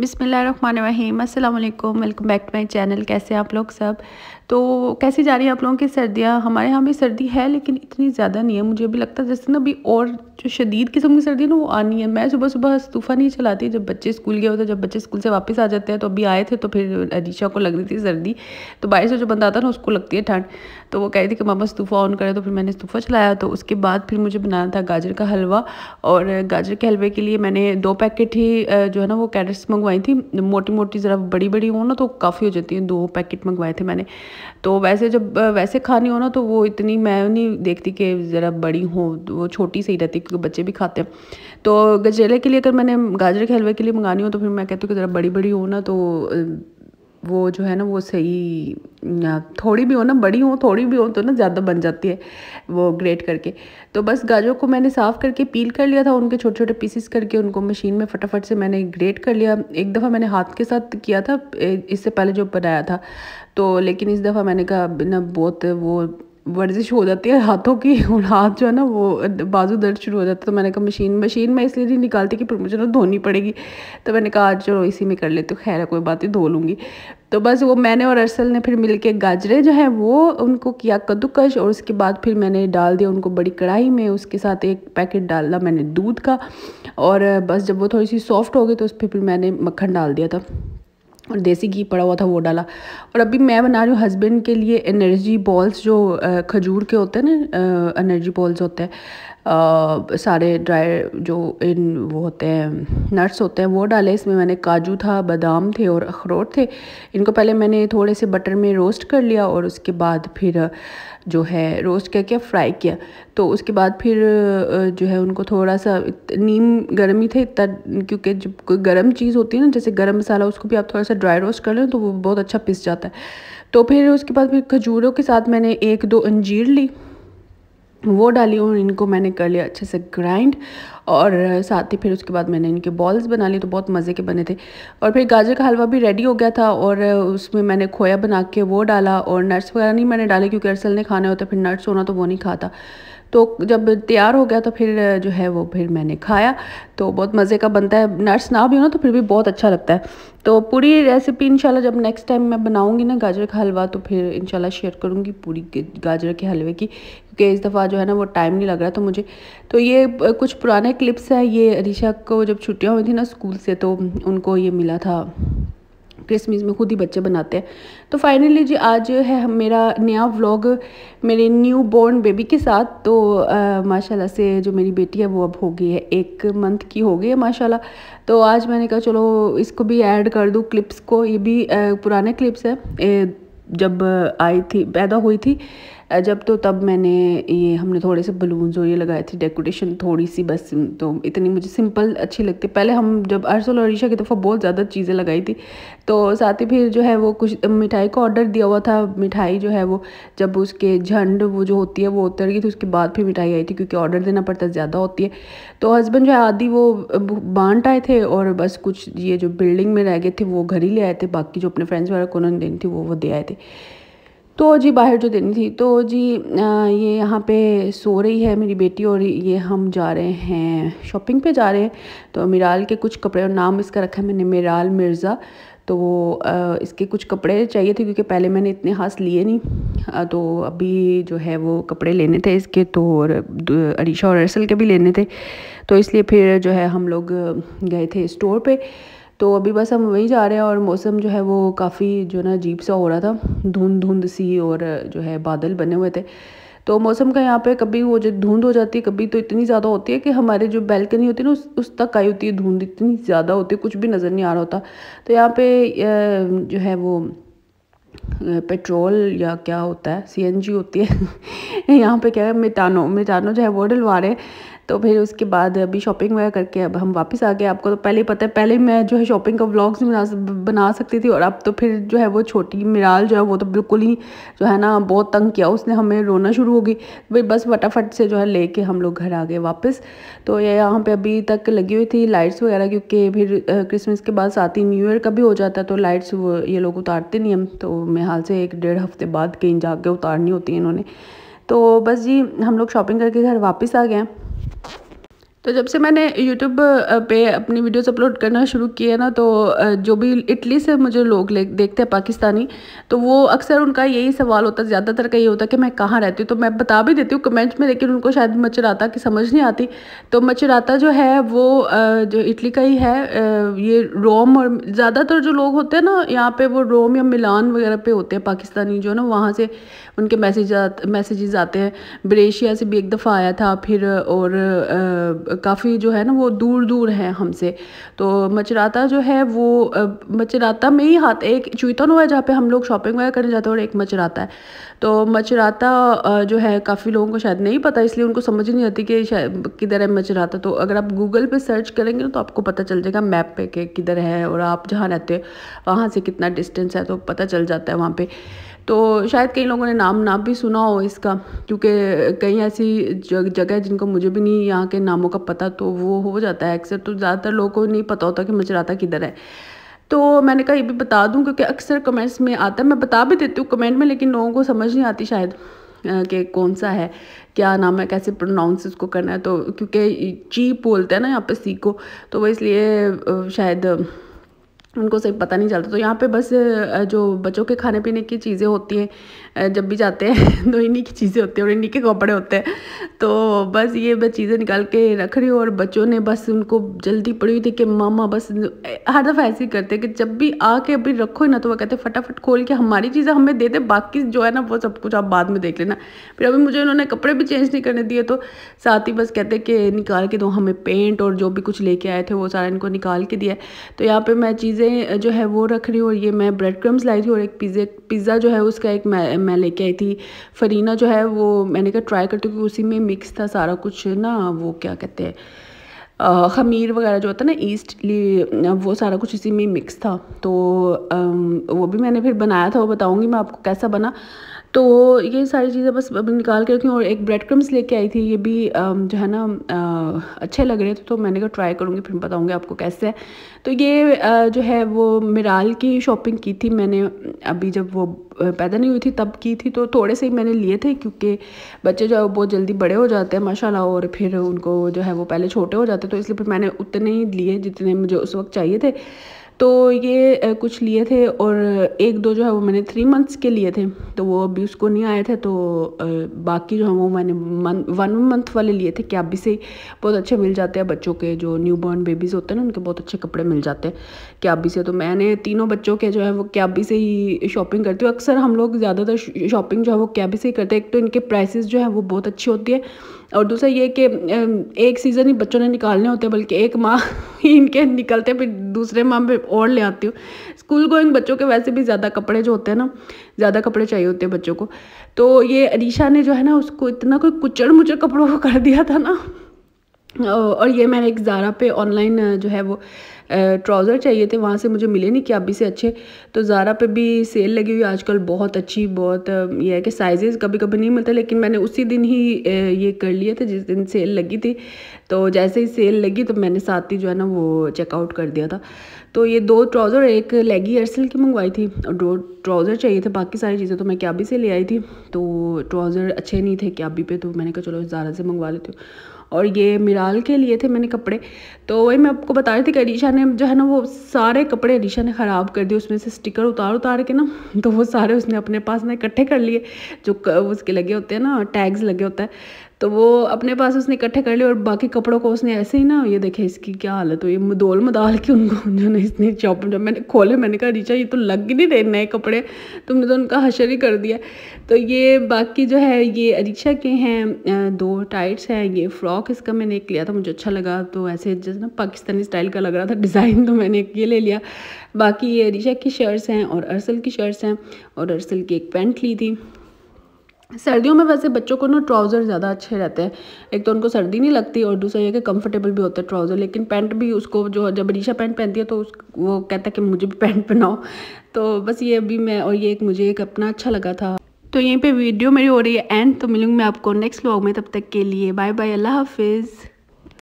बिसमीम अल्लाम welcome back to my channel कैसे आप लोग सब तो कैसी जा रही है आप लोगों की सर्दियाँ हमारे यहाँ भी सर्दी है लेकिन इतनी ज़्यादा नहीं है मुझे भी लगता है जैसे ना अभी और जो शदीद किस्म की सर्दी है ना वो आनी है मैं सुबह सुबह तूफ़ा नहीं चलाती जब बच्चे स्कूल गए होते जब बच्चे स्कूल से वापस आ जाते हैं तो अभी आए थे तो फिर अदीशा को लग रही थी सर्दी तो से जो बंदा आता ना उसको लगती है ठंड तो वो कह रही थी कि मामा स्तूफ़ा ऑन करें तो फिर मैंने इस्तीफ़ा चलाया तो उसके बाद फिर मुझे बनाना था गाजर का हलवा और गाजर के हलवे के लिए मैंने दो पैकेट ही जो है ना वो कैरेट्स मंगवाए मंगवाई थी मोटी मोटी ज़रा बड़ी बड़ी हो ना तो काफ़ी हो जाती हैं दो पैकेट मंगवाए थे मैंने तो वैसे जब वैसे खानी हो ना तो वो इतनी मैं नहीं देखती कि ज़रा बड़ी हो वो छोटी सही रहती क्योंकि बच्चे भी खाते हैं तो गजरे के लिए अगर मैंने गाजर के हलवे के लिए मंगानी हो तो फिर मैं कहती हूँ कि ज़रा बड़ी बड़ी हो ना तो वो जो है ना वो सही थोड़ी भी हो ना बड़ी हो थोड़ी भी हो तो ना ज़्यादा बन जाती है वो ग्रेट करके तो बस गाजर को मैंने साफ़ करके पील कर लिया था उनके छोटे छोटे पीसेस करके उनको मशीन में फटाफट से मैंने ग्रेट कर लिया एक दफ़ा मैंने हाथ के साथ किया था इससे पहले जो बनाया था तो लेकिन इस दफ़ा मैंने कहा ना बहुत वो वर्जिश हो जाती है हाथों की और हाथ जो है ना वो बाजू दर्द शुरू हो जाता है तो मैंने कहा मशीन मशीन मैं इसलिए नहीं निकालती कि मुझे ना धोनी पड़ेगी तो मैंने कहा आज चलो इसी में कर लेती तो हूँ खैर कोई बात ही धो लूँगी तो बस वो मैंने और अरसल ने फिर मिलके गाजरे जो हैं वो उनको किया कद्दूकश और उसके बाद फिर मैंने डाल दिया उनको बड़ी कढ़ाई में उसके साथ एक पैकेट डाला मैंने दूध का और बस जब वो थोड़ी सी सॉफ्ट हो गई तो उस पर फिर मैंने मक्खन डाल दिया था और देसी घी पड़ा हुआ था वो डाला और अभी मैं बना रही हूँ हस्बैंड के लिए एनर्जी बॉल्स जो खजूर के होते हैं ना एनर्जी बॉल्स होते हैं सारे ड्राई जो इन वो होते हैं नट्स होते हैं वो डाले इसमें मैंने काजू था बादाम थे और अखरोट थे इनको पहले मैंने थोड़े से बटर में रोस्ट कर लिया और उसके बाद फिर जो है रोस्ट करके फ्राई किया तो उसके बाद फिर जो है उनको थोड़ा सा नीम गर्म ही थे इतना क्योंकि जब कोई गर्म चीज़ होती है ना जैसे गर्म मसाला उसको भी आप थोड़ा सा ड्राई रोस्ट कर लें तो वो बहुत अच्छा पिस जाता है तो फिर उसके बाद फिर खजूरों के साथ मैंने एक दो अंजीर ली वो डाली और इनको मैंने कर लिया अच्छे से ग्राइंड और साथ ही फिर उसके बाद मैंने इनके बॉल्स बना लिए तो बहुत मज़े के बने थे और फिर गाजर का हलवा भी रेडी हो गया था और उसमें मैंने खोया बना के वो डाला और नट्स वगैरह नहीं मैंने डाले क्योंकि अरसल ने खाने होते फिर नट्स होना तो वो नहीं खाता तो जब तैयार हो गया तो फिर जो है वो फिर मैंने खाया तो बहुत मज़े का बनता है नट्स ना भी हो ना तो फिर भी बहुत अच्छा लगता है तो पूरी रेसिपी इंशाल्लाह जब नेक्स्ट टाइम मैं बनाऊंगी ना गाजर का हलवा तो फिर इंशाल्लाह शेयर करूंगी पूरी गाजर के हलवे की क्योंकि इस दफ़ा जो है ना वो टाइम नहीं लग रहा तो मुझे तो ये कुछ पुराने क्लिप्स हैं ये रिशा को जब छुट्टियाँ हुई थी ना स्कूल से तो उनको ये मिला था क्रिसमस में खुद ही बच्चे बनाते हैं तो फाइनली जी आज है मेरा नया व्लॉग मेरे न्यू बॉर्न बेबी के साथ तो माशाल्लाह से जो मेरी बेटी है वो अब हो गई है एक मंथ की हो गई है माशाल्लाह तो आज मैंने कहा चलो इसको भी ऐड कर दूँ क्लिप्स को ये भी आ, पुराने क्लिप्स हैं जब आई थी पैदा हुई थी जब तो तब मैंने ये हमने थोड़े से बलून्स और ये लगाए थे डेकोरेशन थोड़ी सी बस तो इतनी मुझे सिंपल अच्छी लगती पहले हम जब अरसल और ईशा की दफ़ा बहुत ज़्यादा चीज़ें लगाई थी तो साथ ही फिर जो है वो कुछ मिठाई का ऑर्डर दिया हुआ था मिठाई जो है वो जब उसके झंड वो जो होती है वो उतर गई थी उसके बाद फिर मिठाई आई थी क्योंकि ऑर्डर देना पड़ता ज़्यादा होती है तो हस्बैंड जो है आदि वो बांट आए थे और बस कुछ ये जो बिल्डिंग में रह गए थे वो घर ही ले आए थे बाकी जो अपने फ्रेंड्स वगैरह को उन्होंने देनी थी वो वो दे आए थे तो जी बाहर जो देनी थी तो जी ये यहाँ पे सो रही है मेरी बेटी और ये हम जा रहे हैं शॉपिंग पे जा रहे हैं तो मिराल के कुछ कपड़े और नाम इसका रखा है मैंने मिराल मिर्ज़ा तो इसके कुछ कपड़े चाहिए थे क्योंकि पहले मैंने इतने हाथ लिए नहीं तो अभी जो है वो कपड़े लेने थे इसके तो और अरीशा और अरसल के भी लेने थे तो इसलिए फिर जो है हम लोग गए थे स्टोर पे तो अभी बस हम वहीं जा रहे हैं और मौसम जो है वो काफ़ी जो ना अजीब सा हो रहा था धुंध धुंध सी और जो है बादल बने हुए थे तो मौसम का यहाँ पे कभी वो जो धुंध हो जाती है कभी तो इतनी ज़्यादा होती है कि हमारे जो बैल्कनी होती है ना उस उस तक आई होती है धुंध इतनी ज़्यादा होती है कुछ भी नज़र नहीं आ रहा होता तो यहाँ पे जो है वो पेट्रोल या क्या होता है सीएनजी होती है यहाँ पे क्या है मिटानो मिटानो जो है वो डलवा रहे हैं तो फिर उसके बाद अभी शॉपिंग वगैरह करके अब हम वापस आ गए आपको तो पहले ही पता है पहले मैं जो है शॉपिंग का व्लॉग्स बना बना सकती थी और अब तो फिर जो है वो छोटी मिराल जो है वो तो बिल्कुल ही जो है ना बहुत तंग किया उसने हमें रोना शुरू हो गई भाई बस फटाफट से जो है ले कर हम लोग घर आ गए वापस तो ये यहाँ पर अभी तक लगी हुई थी लाइट्स वगैरह क्योंकि फिर क्रिसमस के बाद साथ ही न्यू ईयर का भी हो जाता है तो लाइट्स ये लोग उतारते नहीं हम तो मेरे हाल से एक डेढ़ हफ्ते बाद कहीं जाके उतारनी होती है इन्होंने तो बस जी हम लोग शॉपिंग करके घर वापस आ गए हैं तो जब से मैंने यूट्यूब पे अपनी वीडियोस अपलोड करना शुरू किए ना तो जो भी इटली से मुझे लोग देखते हैं पाकिस्तानी तो वो अक्सर उनका यही सवाल होता है ज़्यादातर का ये होता है कि मैं कहाँ रहती हूँ तो मैं बता भी देती हूँ कमेंट्स में लेकिन उनको शायद मचराता की समझ नहीं आती तो मचराता जो है वो जो इटली का ही है ये रोम और ज़्यादातर जो लोग होते हैं ना यहाँ पर वो रोम या मिलान वगैरह पे होते हैं पाकिस्तानी जो ना वहाँ से उनके मैसेज मैसेज आते हैं ब्रेशिया से भी एक दफ़ा आया था फिर और काफ़ी जो है ना वो दूर दूर हैं हमसे तो मचराता जो है वो मचराता में ही हाथ एक चुईतन हुआ है जहाँ पे हम लोग शॉपिंग वगैरह करने जाते हैं और एक मचराता है तो मचराता जो है काफ़ी लोगों को शायद नहीं पता इसलिए उनको समझ ही नहीं आती कि किधर है मचराता तो अगर आप गूगल पर सर्च करेंगे तो आपको पता चल जाएगा मैप पर कि किधर है और आप जहाँ रहते हो वहाँ से कितना डिस्टेंस है तो पता चल जाता है वहाँ पर तो शायद कई लोगों ने नाम ना भी सुना हो इसका क्योंकि कई ऐसी जग, जगह जिनको मुझे भी नहीं यहाँ के नामों का पता तो वो हो जाता है अक्सर तो ज़्यादातर लोगों को नहीं पता होता कि मचराता किधर है तो मैंने कहा ये भी बता दूँ क्योंकि अक्सर कमेंट्स में आता है मैं बता भी देती हूँ कमेंट में लेकिन लोगों को समझ नहीं आती शायद कि कौन सा है क्या नाम है कैसे प्रोनाउंस इसको करना है तो क्योंकि चीप बोलते हैं ना यहाँ पे सीखो तो वो इसलिए शायद उनको सही पता नहीं चलता तो यहाँ पे बस जो बच्चों के खाने पीने की चीज़ें होती हैं जब भी जाते हैं तो इन्हीं की चीज़ें होती हैं और इन्हीं के कपड़े होते हैं तो बस ये बस चीज़ें निकाल के रख रही हूँ और बच्चों ने बस उनको जल्दी पड़ी हुई थी कि मामा बस हर दफ़ा ऐसे ही करते कि जब भी आके अभी रखो ना तो वह कहते फटाफट खोल के हमारी चीज़ें हमें दे दे बाकी जो है ना वो सब कुछ आप बाद में देख लेना फिर अभी मुझे उन्होंने कपड़े भी चेंज नहीं करने दिए तो साथ ही बस कहते कि निकाल के दो हमें पेंट और जो भी कुछ लेके आए थे वो सारा इनको निकाल के दिया तो यहाँ पर मैं चीज़ चीज़ें जो है वो रख रही हूँ और ये मैं ब्रेड क्रम्स लाई थी और एक पिज़्ज़े पिज़्ज़ा जो है उसका एक मैं मैं लेके आई थी फरीना जो है वो मैंने कहा ट्राई करती हूँ उसी में मिक्स था सारा कुछ ना वो क्या कहते हैं खमीर वगैरह जो होता है ना ईस्टली वो सारा कुछ इसी में मिक्स था तो वो भी मैंने फिर बनाया था वो बताऊँगी मैं आपको कैसा बना तो ये सारी चीज़ें बस निकाल के रखी और एक ब्रेड क्रम्स लेके आई थी ये भी जो है ना अच्छे लग रहे थे तो मैंने कहा ट्राई करूँगी फिर बताऊँगी आपको कैसे है तो ये जो है वो मिराल की शॉपिंग की थी मैंने अभी जब वो पैदा नहीं हुई थी तब की थी तो थोड़े से ही मैंने लिए थे क्योंकि बच्चे जो है वो बहुत जल्दी बड़े हो जाते हैं माशाला और फिर उनको जो है वो पहले छोटे हो जाते तो इसलिए फिर मैंने उतने ही लिए जितने मुझे उस वक्त चाहिए थे तो ये कुछ लिए थे और एक दो जो है वो मैंने थ्री मंथ्स के लिए थे तो वो अभी उसको नहीं आए थे तो बाकी जो हम वो मैंने वन मंथ वाले लिए थे कि भी से बहुत अच्छे मिल जाते हैं बच्चों के जो न्यू बॉर्न बेबीज़ होते हैं ना उनके बहुत अच्छे कपड़े मिल जाते हैं क्या अभी से तो मैंने तीनों बच्चों के जो है वो क्या से ही शॉपिंग करती हूँ अक्सर हम लोग ज़्यादातर शॉपिंग जो है वो क्या से ही करते हैं एक तो इनके प्राइसेस जो है वो बहुत अच्छी होती है और दूसरा ये कि एक सीज़न ही बच्चों ने निकालने होते हैं बल्कि एक माह ही इनके निकलते फिर दूसरे माह में और ले आती हूँ स्कूल गोइंग बच्चों के वैसे भी ज़्यादा कपड़े जो होते हैं ना ज़्यादा कपड़े चाहिए होते हैं बच्चों को तो ये अरीशा ने जो है ना उसको इतना कोई कुचड़ मुचड़ कपड़ों को कर दिया था ना और ये मैंने एक ज़ारा पे ऑनलाइन जो है वो ट्राउज़र चाहिए थे वहाँ से मुझे मिले नहीं कि अभी से अच्छे तो ज़ारा पे भी सेल लगी हुई आजकल बहुत अच्छी बहुत ये है कि साइजेस कभी कभी नहीं मिलते लेकिन मैंने उसी दिन ही ये कर लिया था जिस दिन सेल लगी थी तो जैसे ही सेल लगी तो मैंने साथ ही जो है ना वो चेकआउट कर दिया था तो ये दो ट्राउज़र एक लेगी एयरसेल की मंगवाई थी और दो ट्राउज़र चाहिए थे बाकी सारी चीज़ें तो मैं क्या भी से ले आई थी तो ट्राउज़र अच्छे नहीं थे क्या भी पे तो मैंने कहा चलो ज़ारा से मंगवा लेती हूँ और ये मिराल के लिए थे मैंने कपड़े तो वही मैं आपको बता रही थी कि अरीशा ने जो है ना वो सारे कपड़े अरीशा ने ख़राब कर दिए उसमें से स्टिकर उतार उतार के ना तो वो सारे उसने अपने पास ना इकट्ठे कर लिए जो उसके लगे होते हैं ना टैग्स लगे होता है तो वो अपने पास उसने इकट्ठे कर लिए और बाकी कपड़ों को उसने ऐसे ही ना ये देखे इसकी क्या हालत हुई मदोल मदाल के उनको जो ना इसने चौप जब मैंने खोले मैंने कहा रीचा ये तो लग ही नहीं रहे नए कपड़े तुमने तो उनका हशर ही कर दिया तो ये बाकी जो है ये अरीक्षा के हैं दो टाइट्स हैं ये फ्रॉक इसका मैंने एक लिया था मुझे अच्छा लगा तो ऐसे जैसे ना पाकिस्तानी स्टाइल का लग रहा था डिज़ाइन तो मैंने एक ये ले लिया बाकी ये अरीशा की शर्ट्स हैं और अरसल की शर्ट्स हैं और अरसल की एक पेंट ली थी सर्दियों में वैसे बच्चों को ना ट्राउज़र ज़्यादा अच्छे रहते हैं एक तो उनको सर्दी नहीं लगती और दूसरा ये कि कंफर्टेबल भी होता है ट्राउज़र लेकिन पैंट भी उसको जो जब रीशा पैंट पहनती है तो उस वो कहता है कि मुझे भी पैंट पहनाओ तो बस ये अभी मैं और ये एक मुझे एक अपना अच्छा लगा था तो यहीं पर वीडियो मेरी हो रही है एंड तो मिलूँगी मैं आपको नेक्स्ट व्लॉग में तब तक के लिए बाय बाय अल्लाह हाफिज़